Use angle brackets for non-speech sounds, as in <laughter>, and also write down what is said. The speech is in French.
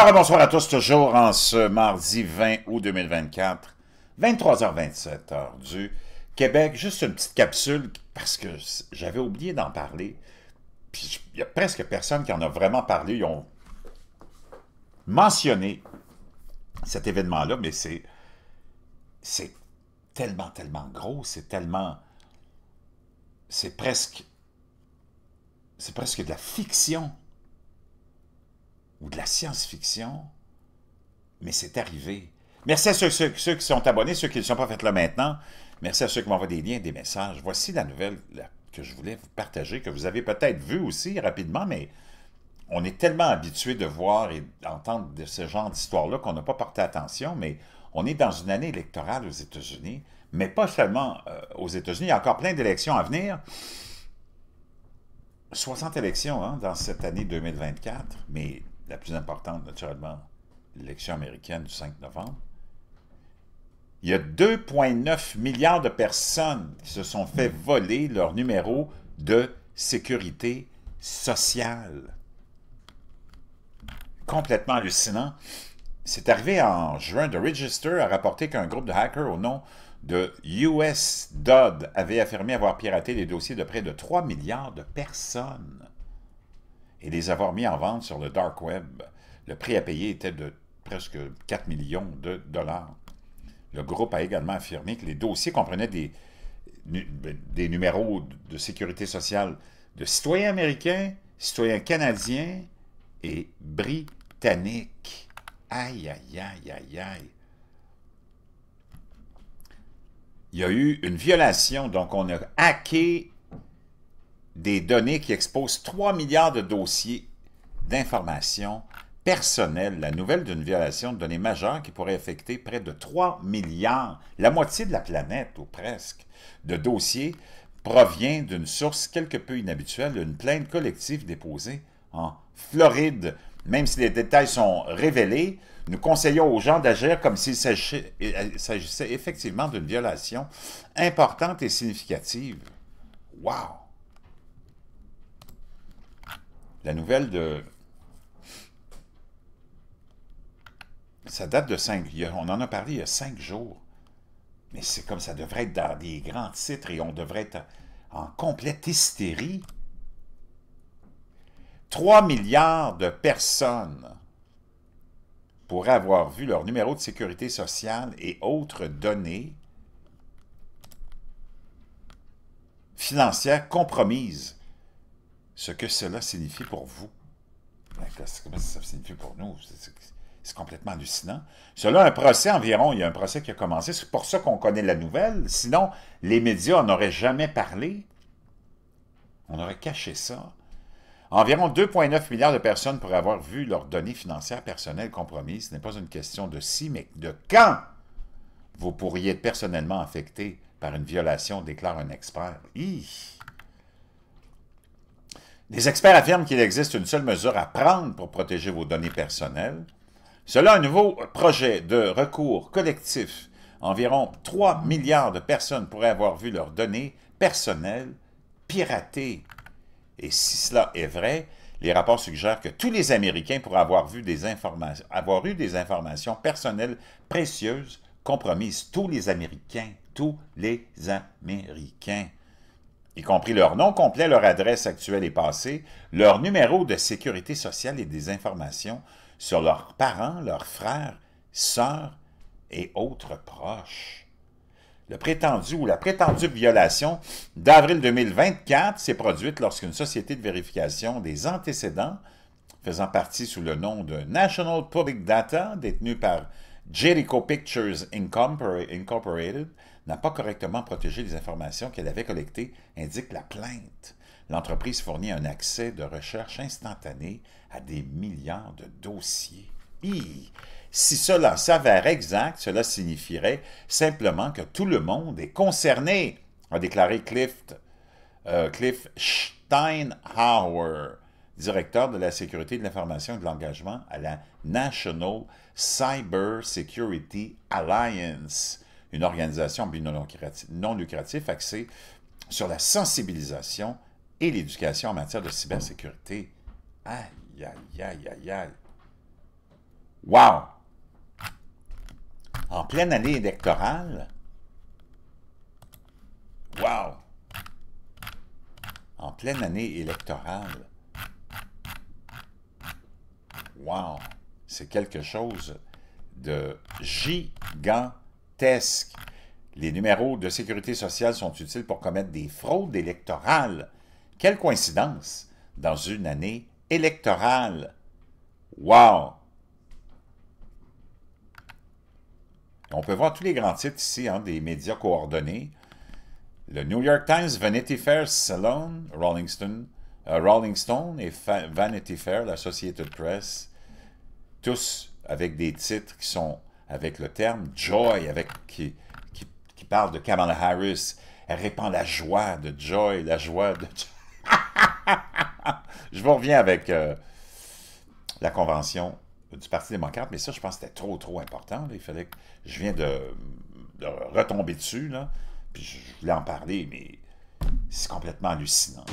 Alors, bonsoir à tous, toujours en ce mardi 20 août 2024, 23h27 du Québec. Juste une petite capsule, parce que j'avais oublié d'en parler. Puis, il n'y a presque personne qui en a vraiment parlé. Ils ont mentionné cet événement-là, mais c'est c'est tellement, tellement gros, c'est tellement... C'est presque... C'est presque de la fiction ou de la science-fiction, mais c'est arrivé. Merci à ceux, qui sont abonnés, ceux qui ne sont pas faits là maintenant. Merci à ceux qui m'envoient des liens, des messages. Voici la nouvelle que je voulais vous partager, que vous avez peut-être vue aussi rapidement, mais on est tellement habitué de voir et d'entendre de ce genre d'histoire-là qu'on n'a pas porté attention, mais on est dans une année électorale aux États-Unis, mais pas seulement euh, aux États-Unis, il y a encore plein d'élections à venir. 60 élections hein, dans cette année 2024, mais la plus importante, naturellement, l'élection américaine du 5 novembre, il y a 2,9 milliards de personnes qui se sont fait voler leur numéro de sécurité sociale. Complètement hallucinant. C'est arrivé en juin. The Register a rapporté qu'un groupe de hackers au nom de US Dodd avait affirmé avoir piraté les dossiers de près de 3 milliards de personnes et les avoir mis en vente sur le dark web. Le prix à payer était de presque 4 millions de dollars. Le groupe a également affirmé que les dossiers comprenaient des, ben, des numéros de sécurité sociale de citoyens américains, citoyens canadiens et britanniques. Aïe, aïe, aïe, aïe, aïe. Il y a eu une violation, donc on a hacké des données qui exposent 3 milliards de dossiers d'informations personnelles. La nouvelle d'une violation de données majeures qui pourrait affecter près de 3 milliards, la moitié de la planète ou presque, de dossiers provient d'une source quelque peu inhabituelle, une plainte collective déposée en Floride. Même si les détails sont révélés, nous conseillons aux gens d'agir comme s'il s'agissait euh, effectivement d'une violation importante et significative. Wow! La nouvelle de... Ça date de cinq... On en a parlé il y a cinq jours. Mais c'est comme ça devrait être dans des grands titres et on devrait être en complète hystérie. 3 milliards de personnes pourraient avoir vu leur numéro de sécurité sociale et autres données financières compromises ce que cela signifie pour vous. Comment ça signifie pour nous? C'est complètement hallucinant. Cela, un procès environ, il y a un procès qui a commencé. C'est pour ça qu'on connaît la nouvelle. Sinon, les médias n'auraient jamais parlé. On aurait caché ça. Environ 2,9 milliards de personnes pourraient avoir vu leurs données financières personnelles compromises. Ce n'est pas une question de si, mais de quand vous pourriez être personnellement affecté par une violation, déclare un expert. Des experts affirment qu'il existe une seule mesure à prendre pour protéger vos données personnelles. Selon un nouveau projet de recours collectif, environ 3 milliards de personnes pourraient avoir vu leurs données personnelles piratées. Et si cela est vrai, les rapports suggèrent que tous les Américains pourraient avoir, vu des avoir eu des informations personnelles précieuses compromises. Tous les Américains, tous les Américains y compris leur nom complet, leur adresse actuelle et passée, leur numéro de sécurité sociale et des informations sur leurs parents, leurs frères, sœurs et autres proches. Le prétendu ou la prétendue violation d'avril 2024 s'est produite lorsqu'une société de vérification des antécédents, faisant partie sous le nom de National Public Data, détenue par Jericho Pictures Incorporated, n'a pas correctement protégé les informations qu'elle avait collectées, indique la plainte. L'entreprise fournit un accès de recherche instantané à des milliards de dossiers. Si cela s'avère exact, cela signifierait simplement que tout le monde est concerné, a déclaré Cliff, euh, Cliff Steinhauer, directeur de la sécurité de l'information et de l'engagement à la National Cyber Security Alliance une organisation non lucratif, axée sur la sensibilisation et l'éducation en matière de cybersécurité. Aïe, aïe, aïe, aïe, aïe. Wow! En pleine année électorale, wow! En pleine année électorale, wow! C'est quelque chose de gigantesque les numéros de sécurité sociale sont utiles pour commettre des fraudes électorales. Quelle coïncidence dans une année électorale. Wow! On peut voir tous les grands titres ici, hein, des médias coordonnés. Le New York Times, Vanity Fair, Salon, Rolling Stone, euh, Rolling Stone et Vanity Fair, la Société tous avec des titres qui sont avec le terme joy, avec, qui, qui, parle de Kamala Harris. Elle répand la joie de joy, la joie de <laughs> je vous reviens avec euh, la convention du Parti démocrate, mais ça, je pense que c'était trop, trop important. Il fallait que je viens de, retomber dessus, là, puis je voulais en parler, mais c'est complètement hallucinant.